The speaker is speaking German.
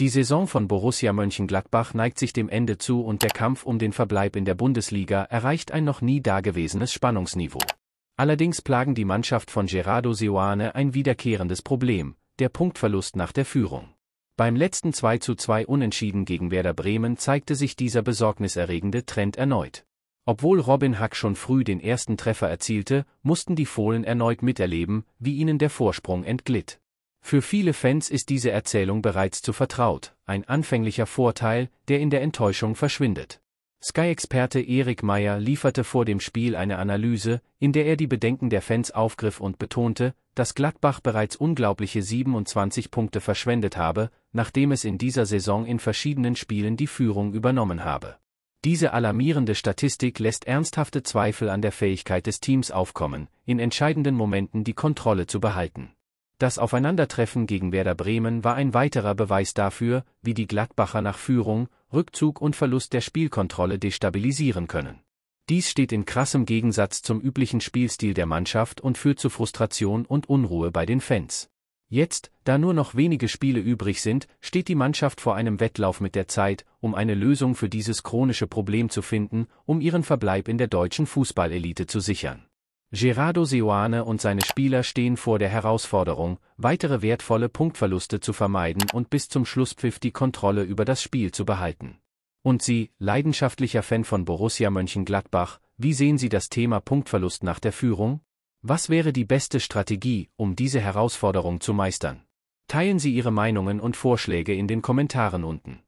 Die Saison von Borussia Mönchengladbach neigt sich dem Ende zu und der Kampf um den Verbleib in der Bundesliga erreicht ein noch nie dagewesenes Spannungsniveau. Allerdings plagen die Mannschaft von Gerardo Seoane ein wiederkehrendes Problem, der Punktverlust nach der Führung. Beim letzten 2:2 Unentschieden gegen Werder Bremen zeigte sich dieser besorgniserregende Trend erneut. Obwohl Robin Hack schon früh den ersten Treffer erzielte, mussten die Fohlen erneut miterleben, wie ihnen der Vorsprung entglitt. Für viele Fans ist diese Erzählung bereits zu vertraut, ein anfänglicher Vorteil, der in der Enttäuschung verschwindet. Sky-Experte Erik Meyer lieferte vor dem Spiel eine Analyse, in der er die Bedenken der Fans aufgriff und betonte, dass Gladbach bereits unglaubliche 27 Punkte verschwendet habe, nachdem es in dieser Saison in verschiedenen Spielen die Führung übernommen habe. Diese alarmierende Statistik lässt ernsthafte Zweifel an der Fähigkeit des Teams aufkommen, in entscheidenden Momenten die Kontrolle zu behalten. Das Aufeinandertreffen gegen Werder Bremen war ein weiterer Beweis dafür, wie die Gladbacher nach Führung, Rückzug und Verlust der Spielkontrolle destabilisieren können. Dies steht in krassem Gegensatz zum üblichen Spielstil der Mannschaft und führt zu Frustration und Unruhe bei den Fans. Jetzt, da nur noch wenige Spiele übrig sind, steht die Mannschaft vor einem Wettlauf mit der Zeit, um eine Lösung für dieses chronische Problem zu finden, um ihren Verbleib in der deutschen Fußballelite zu sichern. Gerardo Seoane und seine Spieler stehen vor der Herausforderung, weitere wertvolle Punktverluste zu vermeiden und bis zum Schlusspfiff die Kontrolle über das Spiel zu behalten. Und Sie, leidenschaftlicher Fan von Borussia Mönchengladbach, wie sehen Sie das Thema Punktverlust nach der Führung? Was wäre die beste Strategie, um diese Herausforderung zu meistern? Teilen Sie Ihre Meinungen und Vorschläge in den Kommentaren unten.